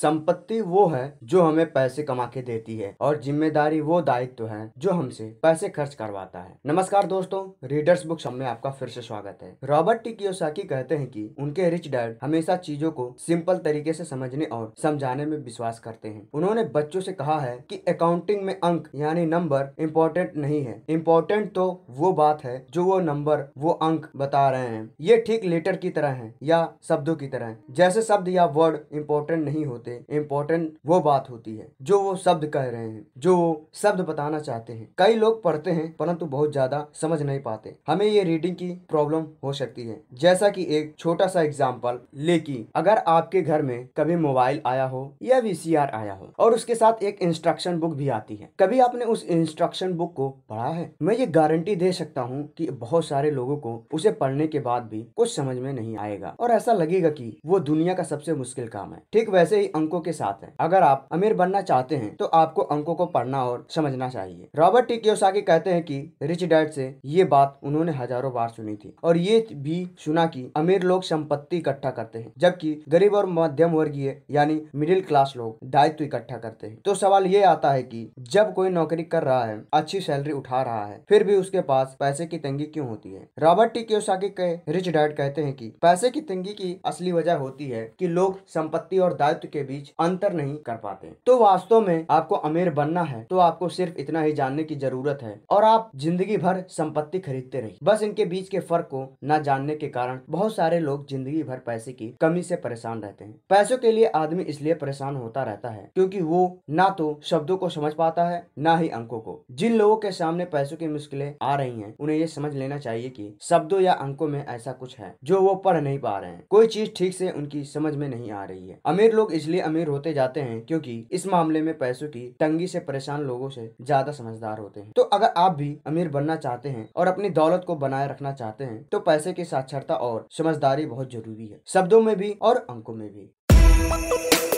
संपत्ति वो है जो हमें पैसे कमा के देती है और जिम्मेदारी वो दायित्व है जो हमसे पैसे खर्च करवाता है नमस्कार दोस्तों रीडर्स बुक सब में आपका फिर से स्वागत है रॉबर्ट टी कहते हैं कि उनके रिच डैड हमेशा चीजों को सिंपल तरीके से समझने और समझाने में विश्वास करते हैं उन्होंने बच्चों से कहा है की अकाउंटिंग में अंक यानी नंबर इम्पोर्टेंट नहीं है इम्पोर्टेंट तो वो बात है जो वो नंबर वो अंक बता रहे हैं ये ठीक लेटर की तरह है या शब्दों की तरह जैसे शब्द या वर्ड इम्पोर्टेंट नहीं होते होते इम्पोर्टेंट वो बात होती है जो वो शब्द कह रहे हैं जो वो शब्द बताना चाहते हैं कई लोग पढ़ते हैं परंतु बहुत ज्यादा समझ नहीं पाते हमें ये रीडिंग की प्रॉब्लम हो सकती है जैसा कि एक छोटा सा एग्जाम्पल लेकिन अगर आपके घर में कभी मोबाइल आया हो या वी आया हो और उसके साथ एक इंस्ट्रक्शन बुक भी आती है कभी आपने उस इंस्ट्रक्शन बुक को पढ़ा है मैं ये गारंटी दे सकता हूँ कि बहुत सारे लोगों को उसे पढ़ने के बाद भी कुछ समझ में नहीं आएगा और ऐसा लगेगा कि वो दुनिया का सबसे मुश्किल काम है ठीक वैसे ही अंकों के साथ है अगर आप अमीर बनना चाहते हैं तो आपको अंकों को पढ़ना और समझना चाहिए रॉबर्ट टी कहते हैं कि रिच डैड से ये बात उन्होंने हजारों बार सुनी थी और ये भी सुना कि अमीर लोग संपत्ति इकट्ठा करते हैं जबकि गरीब और मध्यम वर्गीय यानी मिडिल क्लास लोग दायित्व इकट्ठा करते हैं तो सवाल ये आता है कि जब कोई नौकरी कर रहा है अच्छी सैलरी उठा रहा है फिर भी उसके पास पैसे की तंगी क्यों होती है रॉबर्ट टी के रिच डैड कहते हैं कि पैसे की तंगी की असली वजह होती है कि लोग संपत्ति और दायित्व के बीच अंतर नहीं कर पाते तो वास्तव में आपको अमीर बनना है तो आपको सिर्फ इतना ही जानने की जरूरत है और आप जिंदगी भर संपत्ति खरीदते रहिए बस इनके बीच के फर्क को न जानने के कारण बहुत सारे लोग जिंदगी भर पैसे की कमी से परेशान रहते हैं पैसों के लिए आदमी इसलिए परेशान होता रहता है क्योंकि वो ना तो शब्दों को समझ पाता है ना ही अंकों को जिन लोगों के सामने पैसों की मुश्किलें आ रही हैं उन्हें ये समझ लेना चाहिए कि शब्दों या अंकों में ऐसा कुछ है जो वो पढ़ नहीं पा रहे हैं कोई चीज ठीक से उनकी समझ में नहीं आ रही है अमीर लोग इसलिए इसलिए अमीर होते जाते हैं क्योंकि इस मामले में पैसों की तंगी से परेशान लोगों से ज्यादा समझदार होते हैं तो अगर आप भी अमीर बनना चाहते हैं और अपनी दौलत को बनाए रखना चाहते हैं तो पैसे की साक्षरता और समझदारी बहुत जरूरी है शब्दों में भी और अंकों में भी